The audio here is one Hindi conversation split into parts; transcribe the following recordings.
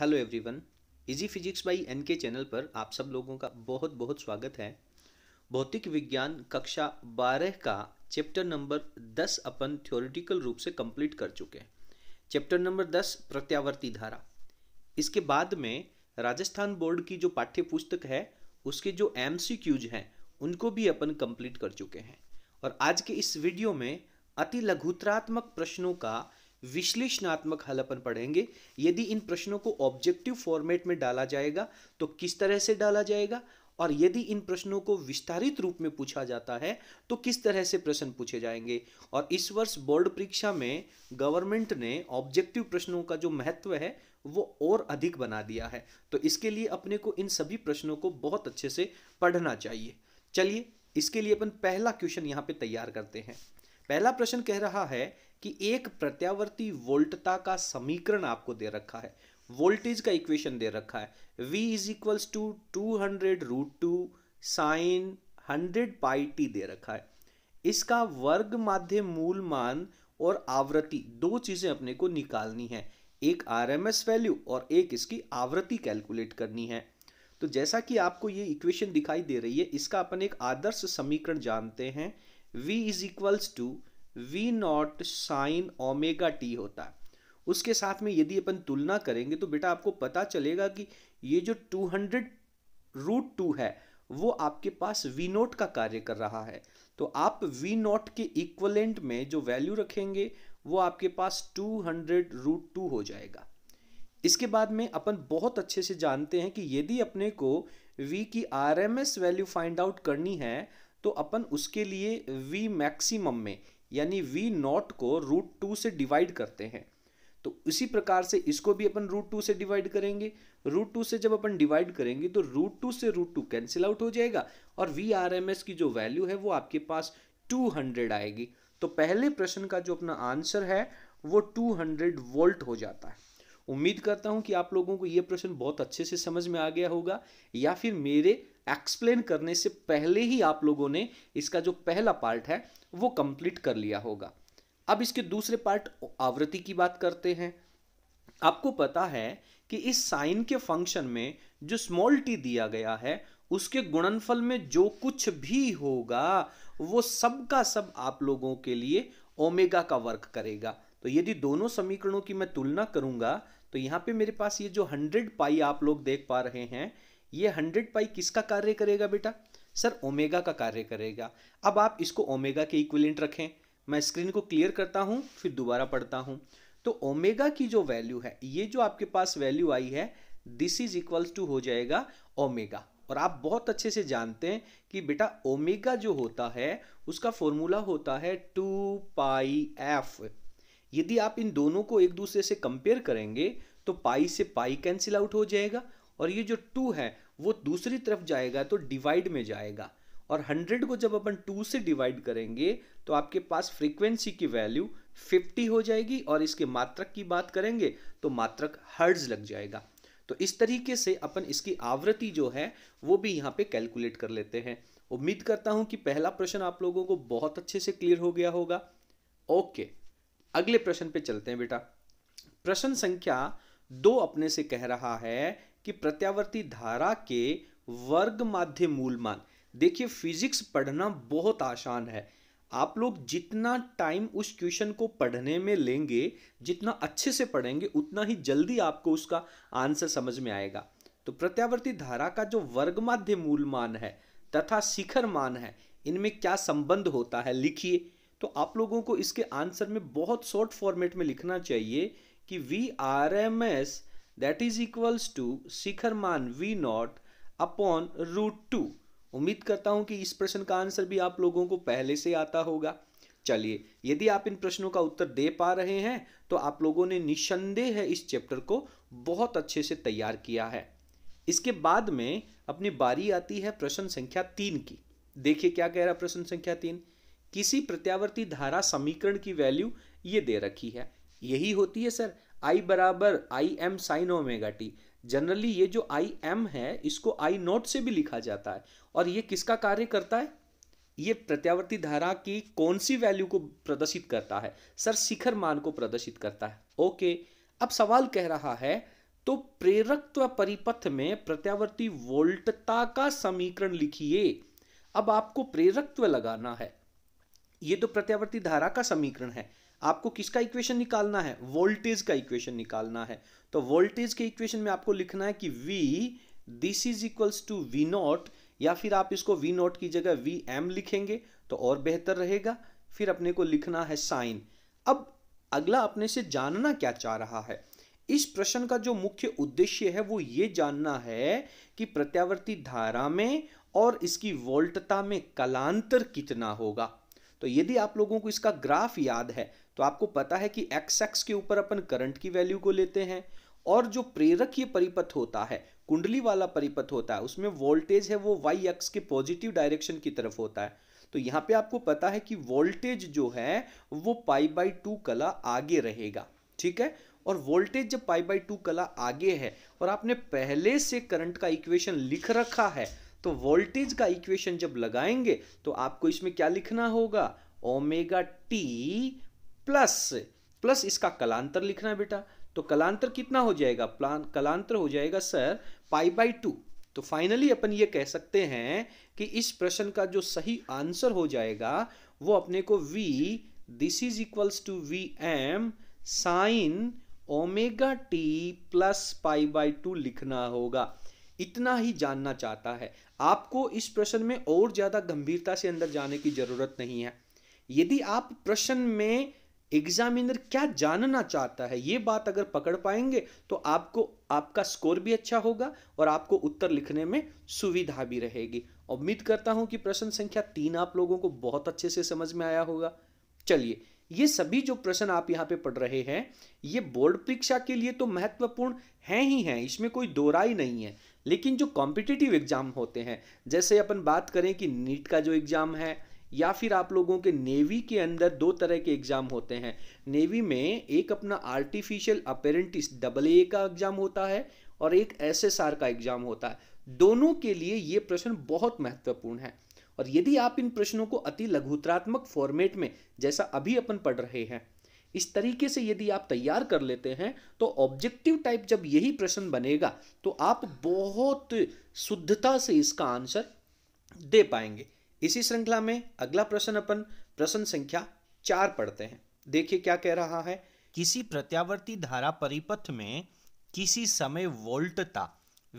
hello everyone easy physics by N K channel पर आप सब लोगों का बहुत बहुत स्वागत है भौतिक विज्ञान कक्षा बारह का चैप्टर नंबर दस अपन थ्योरेटिकल रूप से कंप्लीट कर चुके हैं चैप्टर नंबर दस प्रत्यावर्ती धारा इसके बाद में राजस्थान बोर्ड की जो पाठ्य पुस्तक है उसके जो एम हैं उनको भी अपन कंप्लीट कर चुके हैं और आज के इस वीडियो में अति लघुतरात्मक प्रश्नों का विश्लेषणात्मक हल अपन पढ़ेंगे यदि इन प्रश्नों को ऑब्जेक्टिव फॉर्मेट में डाला जाएगा तो किस तरह से डाला जाएगा और यदि इन प्रश्नों को विस्तारित रूप में पूछा जाता है तो किस तरह से प्रश्न पूछे जाएंगे और इस वर्ष बोर्ड परीक्षा में गवर्नमेंट ने ऑब्जेक्टिव प्रश्नों का जो महत्व है वो और अधिक बना दिया है तो इसके लिए अपने को इन सभी प्रश्नों को बहुत अच्छे से पढ़ना चाहिए चलिए इसके लिए अपन पहला क्वेश्चन यहाँ पे तैयार करते हैं पहला प्रश्न कह रहा है कि एक प्रत्यावर्ती वोल्टता का समीकरण आपको दे रखा है वोल्टेज का इक्वेशन दे रखा है v is equals to two hundred root two sine hundred pi T दे रखा है इसका वर्ग माध्य मूल मान और आवृत्ति दो चीजें अपने को निकालनी है एक आर एम एस वैल्यू और एक इसकी आवृत्ति कैलकुलेट करनी है तो जैसा कि आपको ये इक्वेशन दिखाई दे रही है इसका अपन एक आदर्श समीकरण जानते हैं v is equals to V naught sine omega T होता है उसके साथ में यदि अपन तुलना करेंगे तो बेटा आपको पता चलेगा कि ये जो 200 रूट टू है वो आपके पास वी नोट का कार्य कर रहा है तो आप वी नोट के इक्वलेंट में जो वैल्यू रखेंगे वो आपके पास 200 रूट टू हो जाएगा इसके बाद में अपन बहुत अच्छे से जानते हैं कि यदि अपने को वी की आरएमएस वैल्यू फाइंड आउट करनी है तो अपन उसके लिए वी मैक्सिमम में यानी वी नॉट को रूट टू से डिवाइड करते हैं तो इसी प्रकार से इसको भी अपन रूट टू से डिवाइड करेंगे रूट टू से जब अपन डिवाइड करेंगे तो रूट टू से रूट टू कैंसिल आउट हो जाएगा और वी आर एम एस की जो वैल्यू है वो आपके पास टू हंड्रेड आएगी तो पहले प्रश्न का जो अपना आंसर है वो टू हंड्रेड वोल्ट हो जाता है उम्मीद करता हूं कि आप लोगों को ये प्रश्न बहुत अच्छे से समझ में आ गया होगा या फिर मेरे एक्सप्लेन करने से पहले ही आप लोगों ने इसका जो पहला पार्ट है वो कंप्लीट कर लिया होगा अब इसके दूसरे पार्ट आवृत्ति की बात करते हैं आपको पता है कि इस साइन के फंक्शन में जो स्मॉल टी दिया गया है उसके गुणनफल में जो कुछ भी होगा वो सब का सब आप लोगों के लिए ओमेगा का वर्क करेगा तो यदि दोनों समीकरणों की मैं तुलना करूंगा तो यहाँ पे मेरे पास ये जो हंड्रेड पाई आप लोग देख पा रहे हैं ये हंड्रेड पाई किसका कार्य करेगा बेटा सर ओमेगा का कार्य करेगा अब आप इसको ओमेगा के इक्विलेंट रखें मैं स्क्रीन को क्लियर करता हूँ फिर दोबारा पढ़ता हूँ तो ओमेगा की जो वैल्यू है ये जो आपके पास वैल्यू आई है दिस इज इक्वल्स टू हो जाएगा ओमेगा और आप बहुत अच्छे से जानते हैं कि बेटा ओमेगा जो होता है उसका फॉर्मूला होता है टू पाई एफ यदि आप इन दोनों को एक दूसरे से कंपेयर करेंगे तो पाई से पाई कैंसिल आउट हो जाएगा और ये जो टू है वो दूसरी तरफ जाएगा तो डिवाइड में जाएगा और हंड्रेड को जब अपन टू से डिवाइड करेंगे तो आपके पास फ्रीक्वेंसी की वैल्यू फिफ्टी हो जाएगी और इसके मात्रक की बात करेंगे तो मात्रक हर्ज लग जाएगा तो इस तरीके से अपन इसकी आवृत्ति जो है वो भी यहाँ पे कैलकुलेट कर लेते हैं उम्मीद करता हूँ कि पहला प्रश्न आप लोगों को बहुत अच्छे से क्लियर हो गया होगा ओके अगले प्रश्न पे चलते हैं बेटा प्रश्न संख्या दो अपने से कह रहा है कि प्रत्यावर्ती धारा के वर्ग माध्य मूल मान देखिए फिजिक्स पढ़ना बहुत आसान है आप लोग जितना टाइम उस क्वेश्चन को पढ़ने में लेंगे जितना अच्छे से पढ़ेंगे उतना ही जल्दी आपको उसका आंसर समझ में आएगा तो प्रत्यावर्ती धारा का जो वर्ग माध्य मूल मान है तथा शिखर मान है इनमें क्या संबंध होता है लिखिए तो आप लोगों को इसके आंसर में बहुत शॉर्ट फॉर्मेट में लिखना चाहिए कि V R M S that is equals to शिखर मान V naught upon root two उम्मीद करता हूं कि इस प्रश्न का आंसर भी आप लोगों को पहले से आता होगा चलिए यदि आप इन प्रश्नों का उत्तर दे पा रहे हैं तो आप लोगों ने निसंदेह इस चैप्टर को बहुत अच्छे से तैयार किया है इसके बाद में अपनी बारी आती है प्रश्न संख्या तीन की देखिए क्या कह रहा प्रश्न संख्या तीन किसी प्रत्यावर्ती धारा समीकरण की वैल्यू ये दे रखी है यही होती है सर आई बराबर I M sine omega T generally ये जो आई एम है इसको आई नॉट से भी लिखा जाता है और ये किसका कार्य करता है ये प्रत्यावर्ती धारा की कौन सी वैल्यू को प्रदर्शित करता है सर शिखर मान को प्रदर्शित करता है ओके अब सवाल कह रहा है तो प्रेरकत्व परिपथ में प्रत्यावर्ती वोल्टता का समीकरण लिखिए अब आपको प्रेरकत्व लगाना है ये तो प्रत्यावर्ती धारा का समीकरण है आपको किसका इक्वेशन निकालना है वोल्टेज का इक्वेशन निकालना है तो वोल्टेज के इक्वेशन में आपको लिखना है कि V this is equals to V naught या फिर आप इसको V नॉट की जगह वी एम लिखेंगे तो और बेहतर रहेगा फिर अपने को लिखना है साइन अब अगला अपने से जानना क्या चाह रहा है इस प्रश्न का जो मुख्य उद्देश्य है वो ये जानना है कि प्रत्यावर्ती धारा में और इसकी वोल्टता में कलांतर कितना होगा तो यदि आप लोगों को इसका ग्राफ याद है तो आपको पता है कि एक्स एक्स के ऊपर अपन करंट की वैल्यू को लेते हैं और जो प्रेरक ये परिपथ होता है कुंडली वाला परिपथ होता है उसमें वोल्टेज है वो वाई एक्स के पॉजिटिव डायरेक्शन की तरफ होता है तो यहाँ पे आपको पता है कि वोल्टेज जो है वो पाई बाई टू कला आगे रहेगा ठीक है और वोल्टेज जब पाई बाई टू कला आगे है और आपने पहले से करंट का इक्वेशन लिख रखा है तो वोल्टेज का इक्वेशन जब लगाएंगे तो आपको इसमें क्या लिखना होगा ओमेगा टी प्लस प्लस इसका कलांतर लिखना है बेटा तो कलांतर कितना हो जाएगा प्लान कलांतर हो जाएगा सर पाई बाय टू तो फाइनली अपन ये कह सकते हैं कि इस प्रश्न का जो सही आंसर हो जाएगा वो अपने को v this is equals to V M sine omega T plus pi by two लिखना होगा इतना ही जानना चाहता है आपको इस प्रश्न में और ज़्यादा गंभीरता से अंदर जाने की ज़रूरत नहीं है यदि आप प्रश्न में एग्जामिनर क्या जानना चाहता है ये बात अगर पकड़ पाएंगे तो आपको आपका स्कोर भी अच्छा होगा और आपको उत्तर लिखने में सुविधा भी रहेगी उम्मीद करता हूं कि प्रश्न संख्या तीन आप लोगों को बहुत अच्छे से समझ में आया होगा चलिए ये सभी जो प्रश्न आप यहाँ पे पढ़ रहे हैं ये बोर्ड परीक्षा के लिए तो महत्वपूर्ण है ही है इसमें कोई दो नहीं है लेकिन जो कॉम्पिटिटिव एग्जाम होते हैं जैसे अपन बात करें कि नीट का जो एग्जाम है या फिर आप लोगों के नेवी के अंदर दो तरह के एग्ज़ाम होते हैं नेवी में एक अपना आर्टिफिशियल अपेरेंटिस डबल ए का एग्ज़ाम होता है और एक एसएसआर का एग्ज़ाम होता है दोनों के लिए ये प्रश्न बहुत महत्वपूर्ण है और यदि आप इन प्रश्नों को अति लघुत्रात्मक फॉर्मेट में जैसा अभी अपन पढ़ रहे हैं इस तरीके से यदि आप तैयार कर लेते हैं तो ऑब्जेक्टिव टाइप जब यही प्रश्न बनेगा तो आप बहुत शुद्धता से इसका आंसर दे पाएंगे इसी श्रृंखला में अगला प्रश्न अपन प्रश्न संख्या चार पढ़ते हैं देखिए क्या कह रहा है किसी प्रत्यावर्ती धारा परिपथ में किसी समय वोल्टता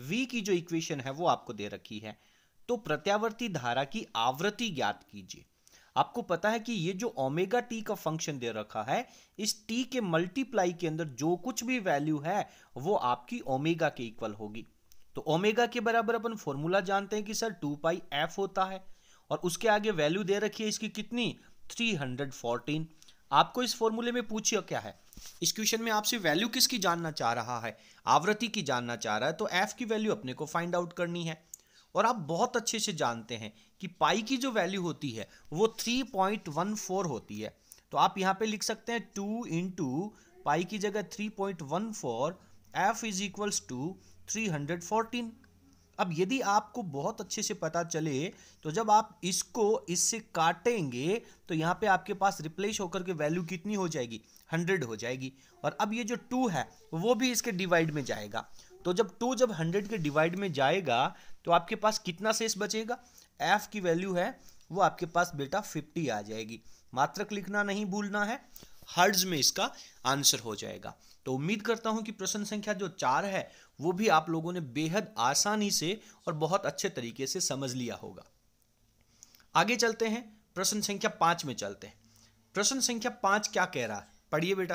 V की जो इक्वेशन है वो आपको दे रखी है तो प्रत्यावर्ती धारा की आवृत्ति ज्ञात कीजिए आपको पता है कि ये जो ओमेगा टी का फंक्शन दे रखा है इस टी के मल्टीप्लाई के अंदर जो कुछ भी वैल्यू है वो आपकी ओमेगा के इक्वल होगी तो ओमेगा के बराबर अपन फॉर्मूला जानते हैं कि सर टू पाई एफ होता है और उसके आगे वैल्यू दे रखी है इसकी कितनी 314 आपको इस फॉर्मूले में पूछिए क्या है इस क्वेश्चन में आपसे वैल्यू किसकी जानना चाह रहा है आवृत्ति की जानना चाह रहा है तो एफ की वैल्यू अपने को फाइंड आउट करनी है और आप बहुत अच्छे से जानते हैं कि पाई की जो वैल्यू होती है वो 3.14 होती है तो आप यहाँ पे लिख सकते हैं टू इन टू पाई की जगह 3.14 F is equals to fourteen अब यदि आपको बहुत अच्छे से पता चले तो जब आप इसको इससे काटेंगे तो यहाँ पे आपके पास रिप्लेस होकर के वैल्यू कितनी हो जाएगी हंड्रेड हो जाएगी और अब ये जो टू है वो भी इसके डिवाइड में जाएगा तो जब टू जब हंड्रेड के डिवाइड में जाएगा तो आपके पास कितना शेष बचेगा एफ की वैल्यू है वो आपके पास बेटा फिफ्टी आ जाएगी मात्रक लिखना नहीं भूलना है हर्ड्स में इसका आंसर हो जाएगा तो उम्मीद करता हूं कि प्रश्न संख्या जो चार है वो भी आप लोगों ने बेहद आसानी से और बहुत अच्छे तरीके से समझ लिया होगा आगे चलते हैं प्रश्न संख्या पांच में चलते हैं प्रश्न संख्या पांच क्या कह रहा है पढ़िए बेटा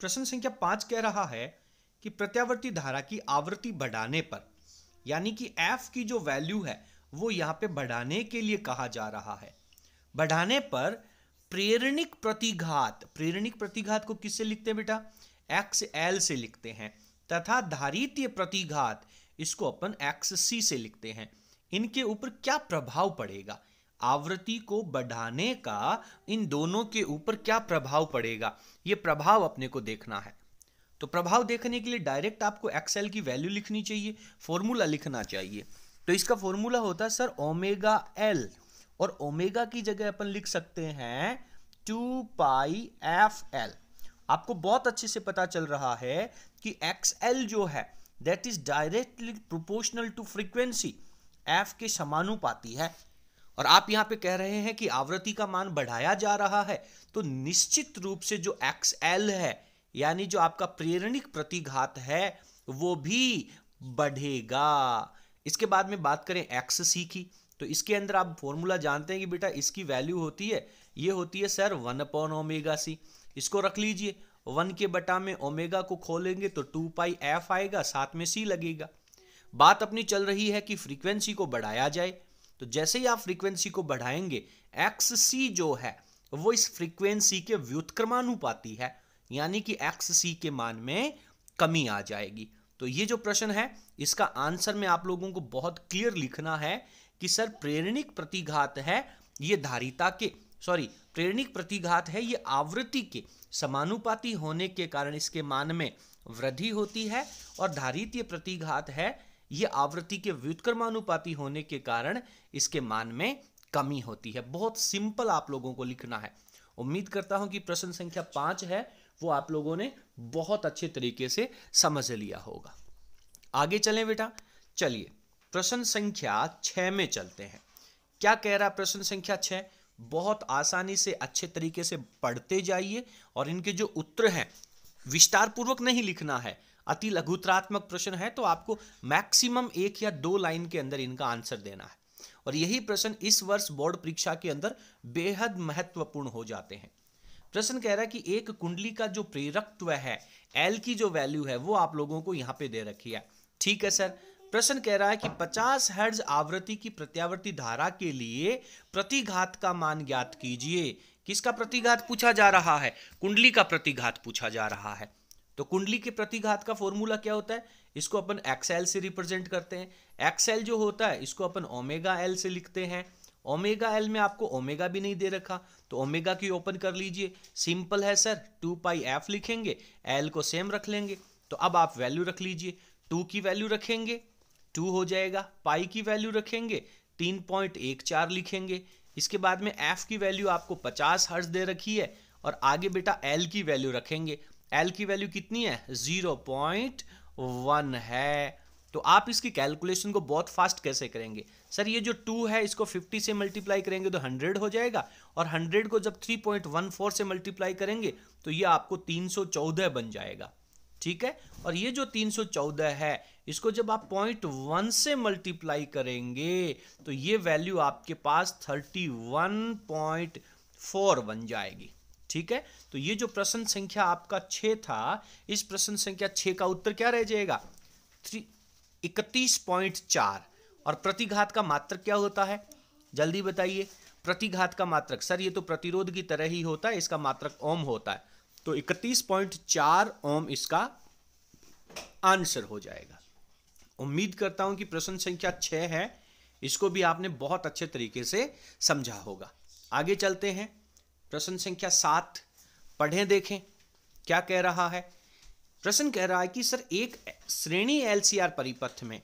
प्रश्न संख्या पांच कह रहा है कि प्रत्यावर्ती धारा की आवृत्ति बढ़ाने पर यानी कि एफ की जो वैल्यू है वो यहां पे बढ़ाने के लिए कहा जा रहा है बढ़ाने पर प्रेरणिक प्रतिघात प्रेरणिक प्रतिघात को किससे लिखते हैं बेटा एक्स एल से लिखते हैं तथा धारित्य प्रतिघात इसको अपन एक्स सी से लिखते हैं इनके ऊपर क्या प्रभाव पड़ेगा आवृत्ति को बढ़ाने का इन दोनों के ऊपर क्या प्रभाव पड़ेगा ये प्रभाव अपने को देखना है तो प्रभाव देखने के लिए डायरेक्ट आपको एक्सएल की वैल्यू लिखनी चाहिए फॉर्मूला लिखना चाहिए तो इसका फॉर्मूला होता है सर ओमेगा एल और ओमेगा की जगह अपन लिख सकते हैं टू पाई एफ एल आपको बहुत अच्छे से पता चल रहा है कि एक्स एल जो है that is directly proportional to frequency F के समानुपाती है और आप यहां पे कह रहे हैं कि आवृत्ति का मान बढ़ाया जा रहा है तो निश्चित रूप से जो एक्स एल है यानी जो आपका प्रेरणिक प्रतिघात है वो भी बढ़ेगा इसके बाद में बात करें एक्स सी की तो इसके अंदर आप फॉर्मूला जानते हैं कि बेटा इसकी वैल्यू होती है ये होती है sir one upon omega C इसको रख लीजिए वन के बटा में ओमेगा को खोलेंगे तो टू पाई एफ आएगा साथ में सी लगेगा बात अपनी चल रही है कि फ्रीक्वेंसी को बढ़ाया जाए तो जैसे ही आप फ्रीक्वेंसी को बढ़ाएंगे एक्स सी जो है वो इस फ्रीक्वेंसी के व्युत्क्रमानुपाती है यानी कि एक्स सी के मान में कमी आ जाएगी तो ये जो प्रश्न है इसका आंसर में आप लोगों को बहुत क्लियर लिखना है कि सर प्रेरणिक प्रतिघात है ये धारिता के सॉरी प्रेरणिक प्रतिघात है ये आवृत्ति के समानुपाती होने के कारण इसके मान में वृद्धि होती है और धारित प्रतिघात है ये आवृत्ति के व्युत्क्रमानुपाती होने के कारण इसके मान में कमी होती है बहुत सिंपल आप लोगों को लिखना है उम्मीद करता हूं कि प्रश्न संख्या पांच है वो आप लोगों ने बहुत अच्छे तरीके से समझ लिया होगा आगे चलें बेटा चलिए प्रश्न संख्या छह में चलते हैं क्या कह रहा है प्रश्न संख्या छह बहुत आसानी से अच्छे तरीके से पढ़ते जाइए और इनके जो उत्तर हैं विस्तार पूर्वक नहीं लिखना है अति लघुत्रात्मक प्रश्न है तो आपको मैक्सिमम एक या दो लाइन के अंदर इनका आंसर देना है और यही प्रश्न इस वर्ष बोर्ड परीक्षा के अंदर बेहद महत्वपूर्ण हो जाते हैं प्रश्न कह रहा है कि एक कुंडली का जो प्रेरकत्व है एल की जो वैल्यू है वो आप लोगों को यहाँ पे दे रखी है ठीक है सर प्रश्न कह रहा है कि 50 हर्ज आवृत्ति की प्रत्यावर्ती धारा के लिए प्रतिघात का मान ज्ञात कीजिए किसका प्रतिघात पूछा जा रहा है कुंडली का प्रतिघात पूछा जा रहा है तो कुंडली के प्रतिघात का फॉर्मूला क्या होता है इसको अपन एक्सएल से रिप्रेजेंट करते हैं एक्सएल जो होता है इसको अपन ओमेगा एल से लिखते हैं ओमेगा एल में आपको ओमेगा भी नहीं दे रखा तो ओमेगा की ओपन कर लीजिए सिंपल है सर टू पाई एफ लिखेंगे एल को सेम रख लेंगे तो अब आप वैल्यू रख लीजिए टू की वैल्यू रखेंगे टू हो जाएगा पाई की वैल्यू रखेंगे तीन पॉइंट एक चार लिखेंगे इसके बाद में एफ की वैल्यू आपको पचास हर्ज दे रखी है और आगे बेटा एल की वैल्यू रखेंगे एल की वैल्यू कितनी है जीरो पॉइंट वन है तो आप इसकी कैलकुलेशन को बहुत फास्ट कैसे करेंगे सर ये जो टू है इसको फिफ्टी से मल्टीप्लाई करेंगे तो हंड्रेड हो जाएगा और हंड्रेड को जब थ्री पॉइंट वन फोर से मल्टीप्लाई करेंगे तो ये आपको तीन सौ चौदह बन जाएगा ठीक है और ये जो तीन सौ चौदह है इसको जब आप पॉइंट वन से मल्टीप्लाई करेंगे तो ये वैल्यू आपके पास थर्टी वन पॉइंट फोर बन जाएगी ठीक है तो ये जो प्रश्न संख्या आपका छ था इस प्रश्न संख्या छ का उत्तर क्या रह जाएगा थ्री इकतीस पॉइंट चार और प्रतिघात का मात्रक क्या होता है जल्दी बताइए प्रतिघात का मात्रक सर ये तो प्रतिरोध की तरह ही होता है इसका मात्रक ओम होता है तो इकतीस पॉइंट चार ओम इसका आंसर हो जाएगा उम्मीद करता हूं कि प्रश्न संख्या छह है इसको भी आपने बहुत अच्छे तरीके से समझा होगा आगे चलते हैं प्रश्न संख्या सात पढ़ें देखें क्या कह रहा है प्रश्न कह रहा है कि सर एक श्रेणी एलसीआर परिपथ में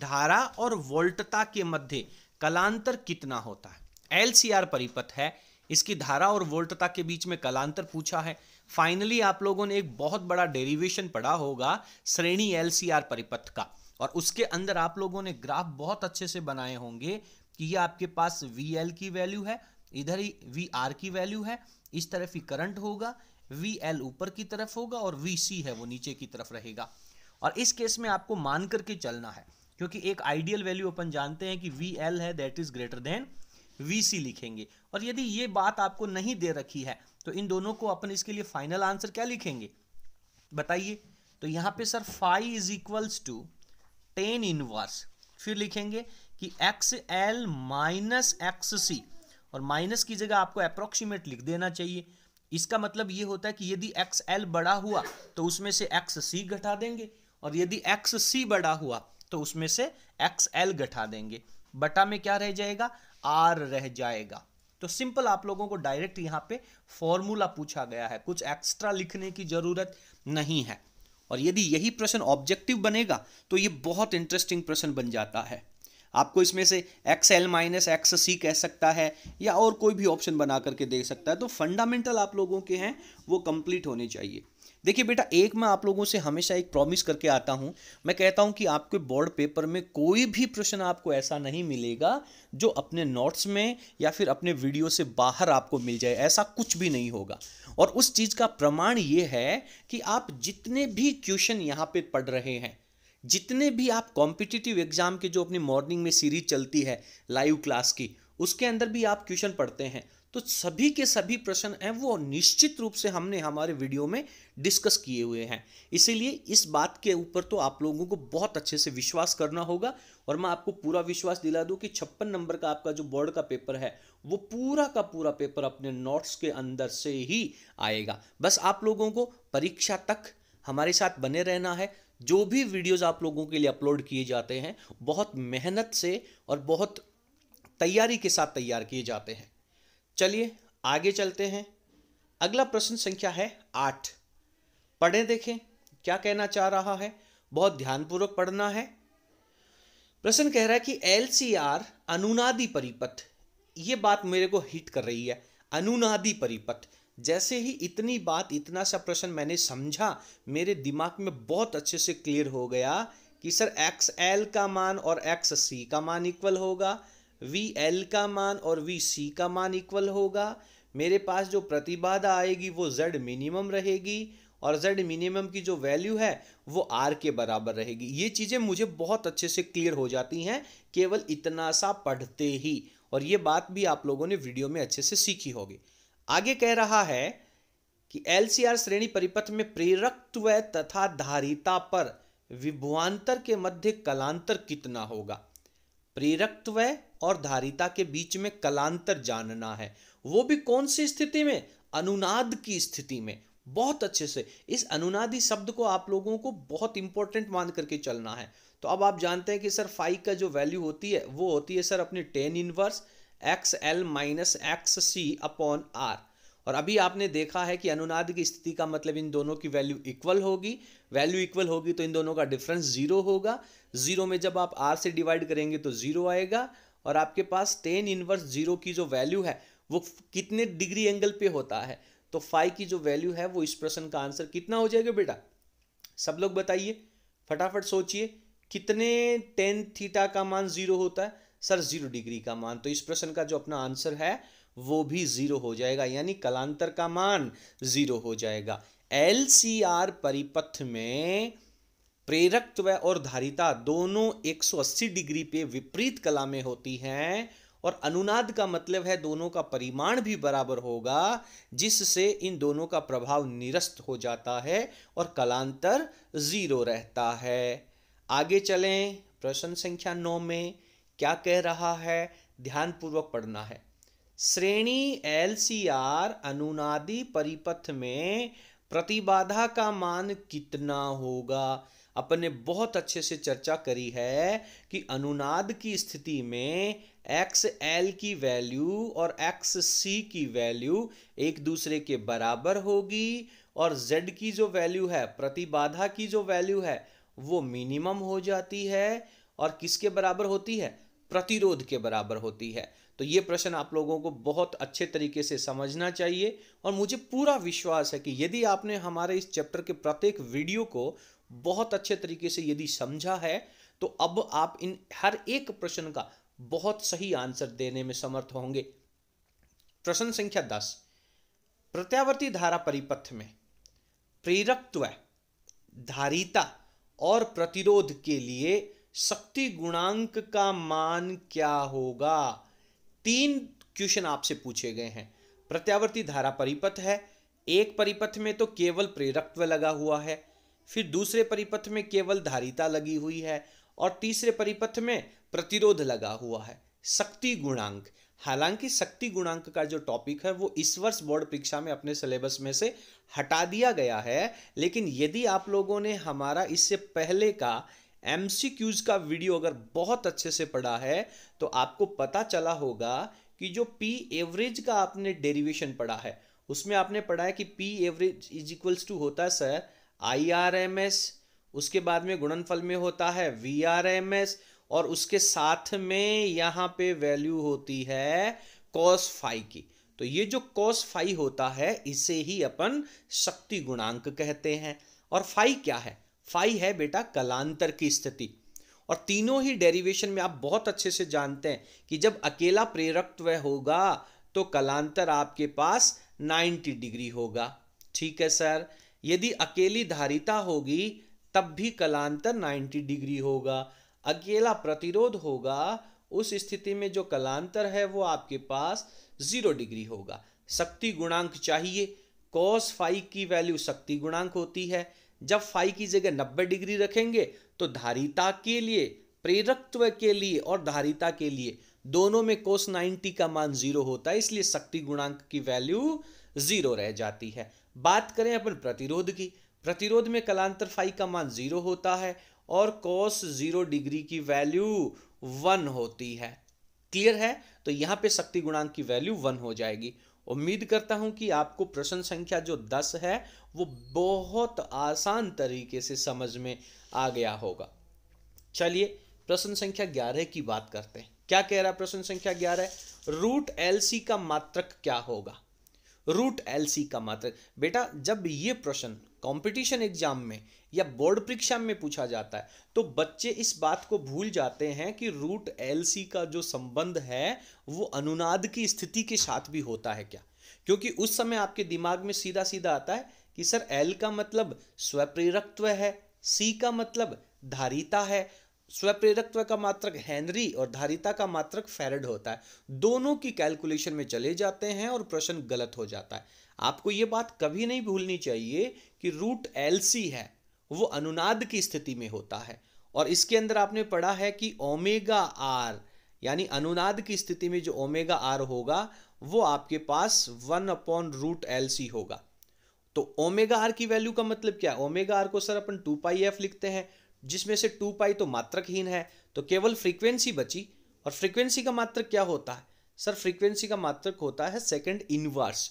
धारा और वोल्टता के मध्य कलांतर कितना होता है एलसीआर परिपथ है इसकी धारा और वोल्टता के बीच में कलांतर पूछा है फाइनली आप लोगों ने एक बहुत बड़ा डेरिवेशन पढ़ा होगा श्रेणी एलसीआर परिपथ का और उसके अंदर आप लोगों ने ग्राफ बहुत अच्छे से बनाए होंगे कि ये आपके पास वी एल की वैल्यू है इधर ही वी आर की वैल्यू है इस तरफ ही करंट होगा वी एल ऊपर की तरफ होगा और वी सी है वो नीचे की तरफ रहेगा और इस केस में आपको मान करके चलना है क्योंकि एक आइडियल वैल्यू अपन जानते हैं कि वी एल है that is greater than V C लिखेंगे और यदि ये बात आपको नहीं दे रखी है तो इन दोनों को अपन इसके लिए फाइनल आंसर क्या लिखेंगे बताइए तो यहाँ पे sir phi is equals to tan inverse फिर लिखेंगे कि X L minus X C और माइनस की जगह आपको अप्रोक्सीमेट लिख देना चाहिए इसका मतलब ये होता है कि यदि एक्स एल बड़ा हुआ तो उसमें से एक्स सी घटा देंगे और यदि एक्स सी बड़ा हुआ तो उसमें से एक्स एल घटा देंगे बटा में क्या रह जाएगा आर रह जाएगा तो सिंपल आप लोगों को डायरेक्ट यहाँ पे फॉर्मूला पूछा गया है कुछ एक्स्ट्रा लिखने की ज़रूरत नहीं है और यदि यही प्रश्न ऑब्जेक्टिव बनेगा तो ये बहुत इंटरेस्टिंग प्रश्न बन जाता है आपको इसमें से X L minus X C कह सकता है या और कोई भी ऑप्शन बना करके दे सकता है तो फंडामेंटल आप लोगों के हैं वो कंप्लीट होने चाहिए देखिए बेटा एक मैं आप लोगों से हमेशा एक प्रॉमिस करके आता हूं मैं कहता हूं कि आपके बोर्ड पेपर में कोई भी प्रश्न आपको ऐसा नहीं मिलेगा जो अपने नोट्स में या फिर अपने वीडियो से बाहर आपको मिल जाए ऐसा कुछ भी नहीं होगा और उस चीज़ का प्रमाण ये है कि आप जितने भी क्वेश्चन यहाँ पे पढ़ रहे हैं जितने भी आप कॉम्पिटिटिव एग्जाम के जो अपनी मॉर्निंग में सीरीज चलती है लाइव क्लास की उसके अंदर भी आप क्वेश्चन पढ़ते हैं तो सभी के सभी प्रश्न हैं वो निश्चित रूप से हमने हमारे वीडियो में डिस्कस किए हुए हैं इसीलिए इस बात के ऊपर तो आप लोगों को बहुत अच्छे से विश्वास करना होगा और मैं आपको पूरा विश्वास दिला दूं कि छप्पन नंबर का आपका जो बोर्ड का पेपर है वो पूरा का पूरा पेपर अपने नोट्स के अंदर से ही आएगा बस आप लोगों को परीक्षा तक हमारे साथ बने रहना है जो भी वीडियोज़ आप लोगों के लिए अपलोड किए जाते हैं बहुत मेहनत से और बहुत तैयारी के साथ तैयार किए जाते हैं चलिए आगे चलते हैं अगला प्रश्न संख्या है आठ पढ़ें देखें क्या कहना चाह रहा है बहुत ध्यानपूर्वक पढ़ना है प्रश्न कह रहा है कि एल सी आर अनुनादि परिपथ ये बात मेरे को हिट कर रही है अनुनादि परिपथ जैसे ही इतनी बात इतना सा प्रश्न मैंने समझा मेरे दिमाग में बहुत अच्छे से क्लियर हो गया कि सर एक्स एल का मान और एक्स सी का मान इक्वल होगा वी एल का मान और वी सी का मान इक्वल होगा मेरे पास जो प्रतिबाधा आएगी वो जेड मिनिमम रहेगी और जेड मिनिमम की जो वैल्यू है वो आर के बराबर रहेगी ये चीज़ें मुझे बहुत अच्छे से क्लियर हो जाती हैं केवल इतना सा पढ़ते ही और ये बात भी आप लोगों ने वीडियो में अच्छे से सीखी होगी आगे कह रहा है कि एल श्रेणी परिपथ में प्रेरकत्व तथा धारिता पर विभुआंतर के मध्य कलांतर कितना होगा प्रेरकत्व और धारिता के बीच में कलांतर जानना है वो भी कौन सी स्थिति में अनुनाद की स्थिति में बहुत अच्छे से इस अनुनादी शब्द को आप लोगों को बहुत इंपॉर्टेंट मान करके चलना है तो अब आप जानते हैं कि सर फाइव का जो वैल्यू होती है वो होती है सर अपने tan inverse X L minus X C upon R और अभी आपने देखा है कि अनुनाद की स्थिति का मतलब इन दोनों की वैल्यू इक्वल होगी वैल्यू इक्वल होगी तो इन दोनों का डिफरेंस ज़ीरो होगा ज़ीरो में जब आप आर से डिवाइड करेंगे तो ज़ीरो आएगा और आपके पास टेन इनवर्स ज़ीरो की जो वैल्यू है वो कितने डिग्री एंगल पे होता है तो फाइव की जो वैल्यू है वो इस प्रश्न का आंसर कितना हो जाएगा बेटा सब लोग बताइए फटाफट सोचिए कितने टेन थीटा का मान ज़ीरो होता है सर ज़ीरो डिग्री का मान तो इस प्रश्न का जो अपना आंसर है वो भी ज़ीरो हो जाएगा यानी कलांतर का मान ज़ीरो हो जाएगा एल परिपथ में प्रेरकत्व और धारिता दोनों 180 डिग्री पे विपरीत कला में होती हैं और अनुनाद का मतलब है दोनों का परिमाण भी बराबर होगा जिससे इन दोनों का प्रभाव निरस्त हो जाता है और कलांतर ज़ीरो रहता है आगे चलें प्रश्न संख्या नौ में क्या कह रहा है ध्यानपूर्वक पढ़ना है श्रेणी एलसीआर अनुनादी परिपथ में प्रतिबाधा का मान कितना होगा अपन ने बहुत अच्छे से चर्चा करी है कि अनुनाद की स्थिति में एक्स एल की वैल्यू और एक्स सी की वैल्यू एक दूसरे के बराबर होगी और जेड की जो वैल्यू है प्रतिबाधा की जो वैल्यू है वो मिनिमम हो जाती है और किसके बराबर होती है प्रतिरोध के बराबर होती है तो ये प्रश्न आप लोगों को बहुत अच्छे तरीके से समझना चाहिए और मुझे पूरा विश्वास है कि यदि आपने हमारे इस चैप्टर के प्रत्येक वीडियो को बहुत अच्छे तरीके से यदि समझा है तो अब आप इन हर एक प्रश्न का बहुत सही आंसर देने में समर्थ होंगे प्रश्न संख्या दस प्रत्यावर्ती धारा परिपथ में प्रेरकत्व धारिता और प्रतिरोध के लिए शक्ति गुणांक का मान क्या होगा तीन क्वेश्चन आपसे पूछे गए हैं प्रत्यावर्ती धारा परिपथ है एक परिपथ में तो केवल प्रेरकत्व लगा हुआ है फिर दूसरे परिपथ में केवल धारिता लगी हुई है और तीसरे परिपथ में प्रतिरोध लगा हुआ है शक्ति गुणांक हालांकि शक्ति गुणांक का जो टॉपिक है वो इस वर्ष बोर्ड परीक्षा में अपने सिलेबस में से हटा दिया गया है लेकिन यदि आप लोगों ने हमारा इससे पहले का एमसीक्यूज का वीडियो अगर बहुत अच्छे से पढ़ा है तो आपको पता चला होगा कि जो पी एवरेज का आपने डेरिवेशन पढ़ा है उसमें आपने पढ़ा है कि P average is equals to होता है sir I R M S उसके बाद में गुणनफल में होता है वी आर एम एस और उसके साथ में यहाँ पे वैल्यू होती है कॉस फाइव की तो ये जो कॉस फाइव होता है इसे ही अपन शक्ति गुणांक कहते हैं और फाइव क्या है फाई है बेटा कलांतर की स्थिति और तीनों ही डेरिवेशन में आप बहुत अच्छे से जानते हैं कि जब अकेला प्रेरकत्व होगा तो कलांतर आपके पास 90 डिग्री होगा ठीक है सर यदि अकेली धारिता होगी तब भी कलांतर 90 डिग्री होगा अकेला प्रतिरोध होगा उस स्थिति में जो कलांतर है वो आपके पास जीरो डिग्री होगा शक्ति गुणांक चाहिए कॉस फाइव की वैल्यू शक्ति गुणांक होती है जब फाइव की जगह नब्बे डिग्री रखेंगे तो धारिता के लिए प्रेरकत्व के लिए और धारिता के लिए दोनों में कोस 90 का मान जीरो होता है इसलिए शक्ति गुणांक की वैल्यू जीरो रह जाती है बात करें अपन प्रतिरोध की प्रतिरोध में कलांतर फाइव का मान जीरो होता है और कोस जीरो डिग्री की वैल्यू वन होती है क्लियर है तो यहां पे शक्ति गुणांक की वैल्यू वन हो जाएगी उम्मीद करता हूं कि आपको प्रश्न संख्या जो दस है वो बहुत आसान तरीके से समझ में आ गया होगा चलिए प्रश्न संख्या ग्यारह की बात करते हैं क्या कह रहा प्रश्न संख्या ग्यारह रूट एल सी का मात्रक क्या होगा रूट एल सी का मात्रक बेटा जब ये प्रश्न कंपटीशन एग्जाम में या बोर्ड परीक्षा में पूछा जाता है तो बच्चे इस बात को भूल जाते हैं कि रूट एल सी का जो संबंध है वो अनुनाद की स्थिति के साथ भी होता है क्या क्योंकि उस समय आपके दिमाग में सीधा सीधा आता है कि सर एल का मतलब स्वप्रेरकत्व है सी का मतलब धारिता है स्वप्रेरकत्व का मात्रक हेनरी और धारिता का मात्रक फेरड होता है दोनों की कैलकुलेशन में चले जाते हैं और प्रश्न गलत हो जाता है आपको ये बात कभी नहीं भूलनी चाहिए कि रूट एल सी है वो अनुनाद की स्थिति में होता है और इसके अंदर आपने पढ़ा है कि ओमेगा आर यानी अनुनाद की स्थिति में जो ओमेगा आर होगा वो आपके पास one upon root L C होगा तो ओमेगा आर की वैल्यू का मतलब क्या है ओमेगा आर को सर अपन टू पाई एफ लिखते हैं जिसमें से टू पाई तो मात्रकहीन है तो केवल फ्रीक्वेंसी बची और फ्रीक्वेंसी का मात्रक क्या होता है सर फ्रीक्वेंसी का मात्रक होता है सेकंड इनवर्स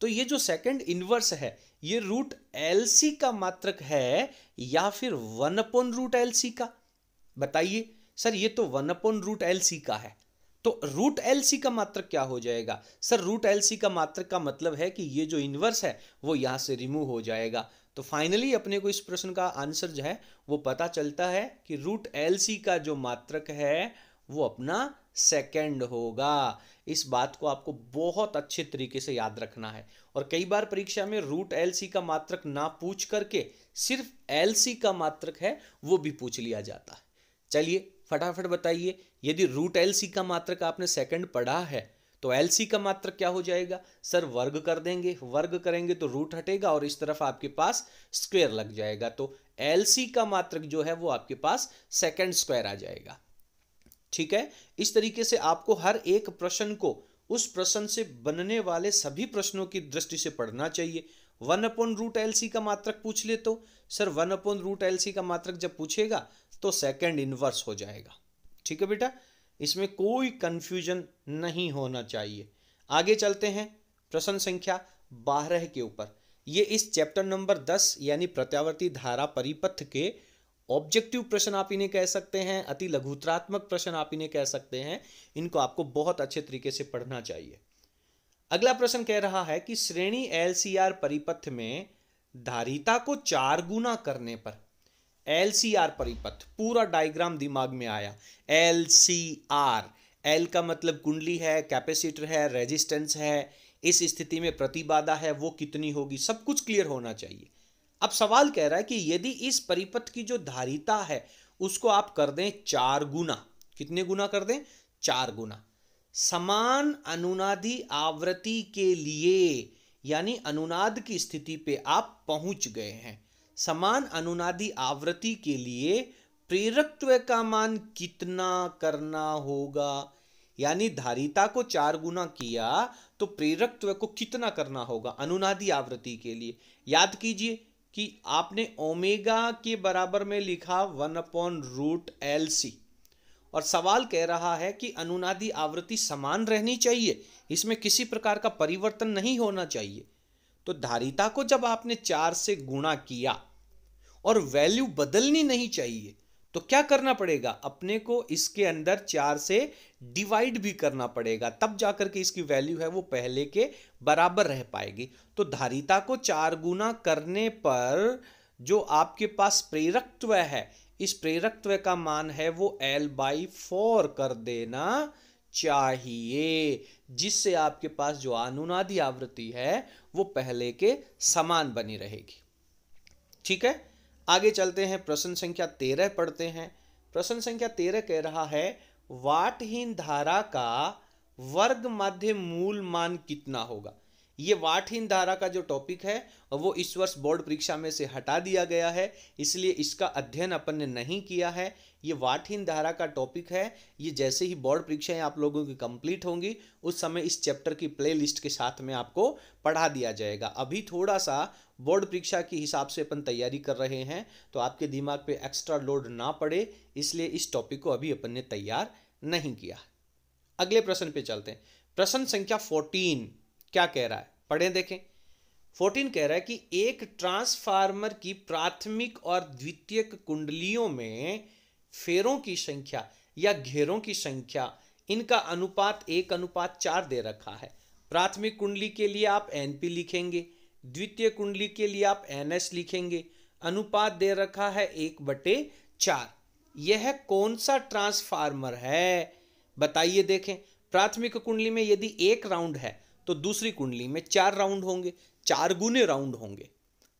तो ये जो सेकंड इनवर्स है ये रूट एल सी का मात्रक है या फिर one upon root L C का बताइए सर ये तो one upon root L C का है तो रूट एल सी का मात्रक क्या हो जाएगा सर रूट एल सी का मात्रक का मतलब है कि ये जो इनवर्स है वो यहां से रिमूव हो जाएगा तो फाइनली अपने को इस प्रश्न का आंसर जो है वो पता चलता है कि रूट एल सी का जो मात्रक है वो अपना सेकंड होगा इस बात को आपको बहुत अच्छे तरीके से याद रखना है और कई बार परीक्षा में रूट सी का मात्रक ना पूछ करके सिर्फ सी का मात्रक है वो भी पूछ लिया जाता है चलिए फटाफट बताइए यदि रूट सी का मात्रक आपने सेकंड पढ़ा है तो एल सी का मात्र क्या हो जाएगा सर वर्ग कर देंगे वर्ग करेंगे तो रूट हटेगा और इस तरफ आपके पास स्क्वेयर लग जाएगा तो एल सी का मात्रक जो है वो आपके पास सेकंड स्क्वायर आ जाएगा ठीक है इस तरीके से आपको हर एक प्रश्न को उस प्रश्न से बनने वाले सभी प्रश्नों की दृष्टि से पढ़ना चाहिए वन अपॉन रूट एल का मात्रक पूछ ले तो sir one upon root L का मात्रक जब पूछेगा तो सेकेंड इनवर्स हो जाएगा ठीक है बेटा इसमें कोई कंफ्यूजन नहीं होना चाहिए आगे चलते हैं प्रश्न संख्या बारह के ऊपर ये इस चैप्टर नंबर दस यानी प्रत्यावर्ती धारा परिपथ के ऑब्जेक्टिव प्रश्न आप इन्हें कह सकते हैं अति लघुत्रात्मक प्रश्न आप इन्हें कह सकते हैं इनको आपको बहुत अच्छे तरीके से पढ़ना चाहिए अगला प्रश्न कह रहा है कि श्रेणी एलसीआर परिपथ में धारिता को चार गुना करने पर एलसीआर परिपथ पूरा डायग्राम दिमाग में आया एलसीआर एल का मतलब कुंडली है कैपेसिटर है रेजिस्टेंस है इस स्थिति में प्रतिबाधा है वो कितनी होगी सब कुछ क्लियर होना चाहिए अब सवाल कह रहा है कि यदि इस परिपथ की जो धारिता है उसको आप कर दें चार गुना कितने गुना कर दें चार गुना समान अनुनादि आवृत्ति के लिए यानी अनुनाद की स्थिति पे आप पहुंच गए हैं समान अनुनादि आवृत्ति के लिए प्रेरकत्व का मान कितना करना होगा यानी धारिता को चार गुना किया तो प्रेरकत्व को कितना करना होगा अनुनादि आवृत्ति के लिए याद कीजिए कि आपने ओमेगा के बराबर में लिखा one upon root L C और सवाल कह रहा है कि अनुनादी आवृत्ति समान रहनी चाहिए इसमें किसी प्रकार का परिवर्तन नहीं होना चाहिए तो धारिता को जब आपने चार से गुणा किया और वैल्यू बदलनी नहीं चाहिए तो क्या करना पड़ेगा अपने को इसके अंदर चार से डिवाइड भी करना पड़ेगा तब जाकर के इसकी वैल्यू है वो पहले के बराबर रह पाएगी तो धारिता को चार गुना करने पर जो आपके पास प्रेरकत्व है इस प्रेरकत्व का मान है वो एल बाई फोर कर देना चाहिए जिससे आपके पास जो अनुनादि आवृत्ति है वो पहले के समान बनी रहेगी ठीक है आगे चलते हैं प्रश्न संख्या तेरह पढ़ते हैं प्रश्न संख्या तेरह कह रहा है वाटहीन धारा का वर्ग माध्य मूल मान कितना होगा ये वाटहीन धारा का जो टॉपिक है वो इस वर्ष बोर्ड परीक्षा में से हटा दिया गया है इसलिए इसका अध्ययन अपन ने नहीं किया है ये वाटहीन धारा का टॉपिक है ये जैसे ही बोर्ड परीक्षाएं आप लोगों की कंप्लीट होंगी उस समय इस चैप्टर की प्लेलिस्ट के साथ में आपको पढ़ा दिया जाएगा अभी थोड़ा सा बोर्ड परीक्षा के हिसाब से अपन तैयारी कर रहे हैं तो आपके दिमाग पे एक्स्ट्रा लोड ना पड़े इसलिए इस टॉपिक को अभी अपन ने तैयार नहीं किया अगले प्रश्न पे चलते हैं प्रश्न संख्या फोर्टीन क्या कह रहा है पढ़ें देखें फोर्टीन कह रहा है कि एक ट्रांसफार्मर की प्राथमिक और द्वितीयक कुंडलियों में फेरों की संख्या या घेरों की संख्या इनका अनुपात एक अनुपात चार दे रखा है प्राथमिक कुंडली के लिए आप एनपी लिखेंगे द्वितीय कुंडली के लिए आप एन एस लिखेंगे अनुपात दे रखा है एक बटे चार यह कौन सा ट्रांसफार्मर है बताइए देखें प्राथमिक कुंडली में यदि एक राउंड है तो दूसरी कुंडली में चार राउंड होंगे चार गुने राउंड होंगे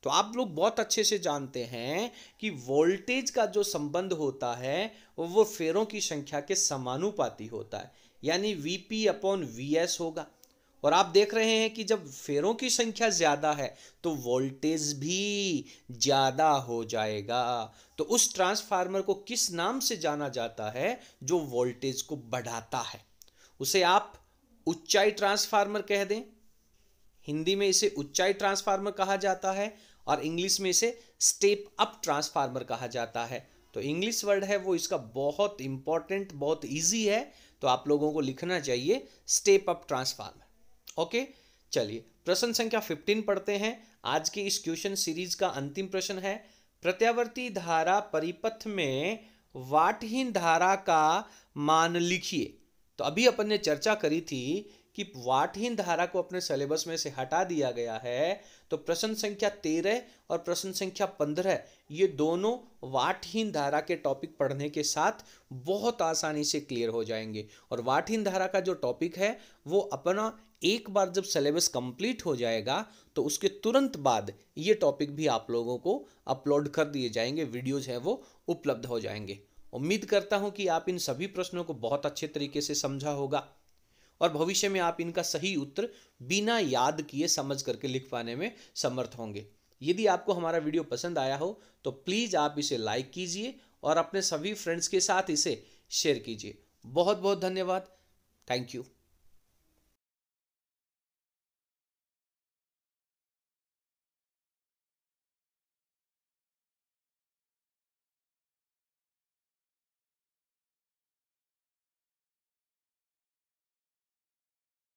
तो आप लोग बहुत अच्छे से जानते हैं कि वोल्टेज का जो संबंध होता है वो फेरों की संख्या के समानुपाती होता है यानी वीपी अपॉन वी एस होगा और आप देख रहे हैं कि जब फेरों की संख्या ज़्यादा है तो वोल्टेज भी ज़्यादा हो जाएगा तो उस ट्रांसफार्मर को किस नाम से जाना जाता है जो वोल्टेज को बढ़ाता है उसे आप उच्चाई ट्रांसफार्मर कह दें हिंदी में इसे उच्चाई ट्रांसफार्मर कहा जाता है और इंग्लिश में इसे स्टेप अप ट्रांसफार्मर कहा जाता है तो इंग्लिश वर्ड है वो इसका बहुत इंपॉर्टेंट बहुत ईजी है तो आप लोगों को लिखना चाहिए स्टेप अप ट्रांसफार्मर ओके चलिए प्रश्न संख्या फिफ्टीन पढ़ते हैं आज की इस क्वेश्चन सीरीज का अंतिम प्रश्न है प्रत्यावर्ती धारा परिपथ में वाटहीन धारा का मान लिखिए तो अभी अपन ने चर्चा करी थी कि वाटहीन धारा को अपने सिलेबस में से हटा दिया गया है तो प्रश्न संख्या तेरह और प्रश्न संख्या पंद्रह ये दोनों वाटहीन धारा के टॉपिक पढ़ने के साथ बहुत आसानी से क्लियर हो जाएंगे और वाटहीन धारा का जो टॉपिक है वो अपना एक बार जब सिलेबस कंप्लीट हो जाएगा तो उसके तुरंत बाद ये टॉपिक भी आप लोगों को अपलोड कर दिए जाएंगे वीडियोज़ है वो उपलब्ध हो जाएंगे उम्मीद करता हूं कि आप इन सभी प्रश्नों को बहुत अच्छे तरीके से समझा होगा और भविष्य में आप इनका सही उत्तर बिना याद किए समझ करके लिख पाने में समर्थ होंगे यदि आपको हमारा वीडियो पसंद आया हो तो प्लीज़ आप इसे लाइक कीजिए और अपने सभी फ्रेंड्स के साथ इसे शेयर कीजिए बहुत बहुत धन्यवाद थैंक यू